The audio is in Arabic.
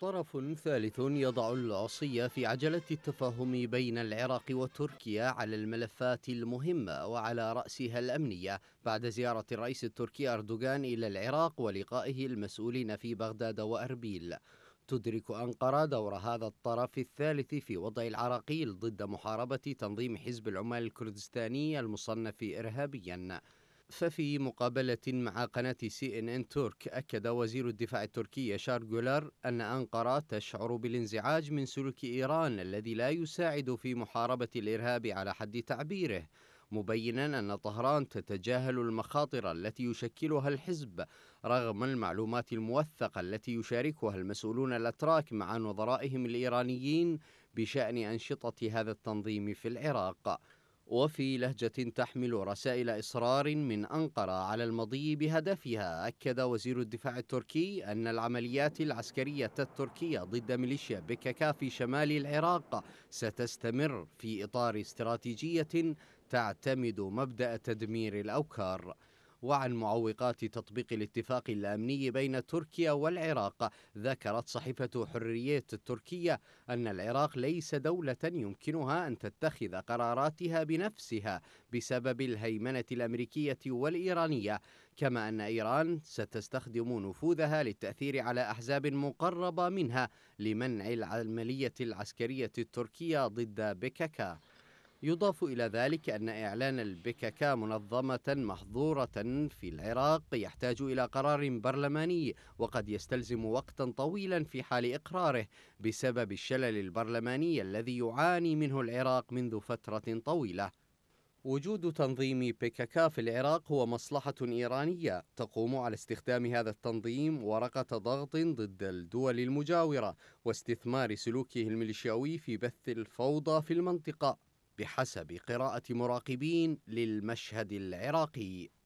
طرف ثالث يضع العصي في عجلة التفاهم بين العراق وتركيا على الملفات المهمة وعلى رأسها الأمنية بعد زيارة الرئيس التركي أردوغان إلى العراق ولقائه المسؤولين في بغداد وأربيل تدرك أنقرة دور هذا الطرف الثالث في وضع العراقيل ضد محاربة تنظيم حزب العمال الكردستاني المصنف إرهابياً ففي مقابلة مع قناة سي إن إن ترك أكد وزير الدفاع التركي يشار جولار أن أنقرة تشعر بالانزعاج من سلوك إيران الذي لا يساعد في محاربة الإرهاب على حد تعبيره مبينا أن طهران تتجاهل المخاطر التي يشكلها الحزب رغم المعلومات الموثقة التي يشاركها المسؤولون الأتراك مع نظرائهم الإيرانيين بشأن أنشطة هذا التنظيم في العراق وفي لهجة تحمل رسائل إصرار من أنقرة على المضي بهدفها أكد وزير الدفاع التركي أن العمليات العسكرية التركية ضد ميليشيا بككا في شمال العراق ستستمر في إطار استراتيجية تعتمد مبدأ تدمير الأوكار وعن معوقات تطبيق الاتفاق الامني بين تركيا والعراق ذكرت صحيفه حريات التركيه ان العراق ليس دوله يمكنها ان تتخذ قراراتها بنفسها بسبب الهيمنه الامريكيه والايرانيه كما ان ايران ستستخدم نفوذها للتاثير على احزاب مقربه منها لمنع العمليه العسكريه التركيه ضد بككا يضاف إلى ذلك أن إعلان البككا منظمة محظورة في العراق يحتاج إلى قرار برلماني وقد يستلزم وقتا طويلا في حال إقراره بسبب الشلل البرلماني الذي يعاني منه العراق منذ فترة طويلة وجود تنظيم بيكاكا في العراق هو مصلحة إيرانية تقوم على استخدام هذا التنظيم ورقة ضغط ضد الدول المجاورة واستثمار سلوكه الميليشياوي في بث الفوضى في المنطقة بحسب قراءة مراقبين للمشهد العراقي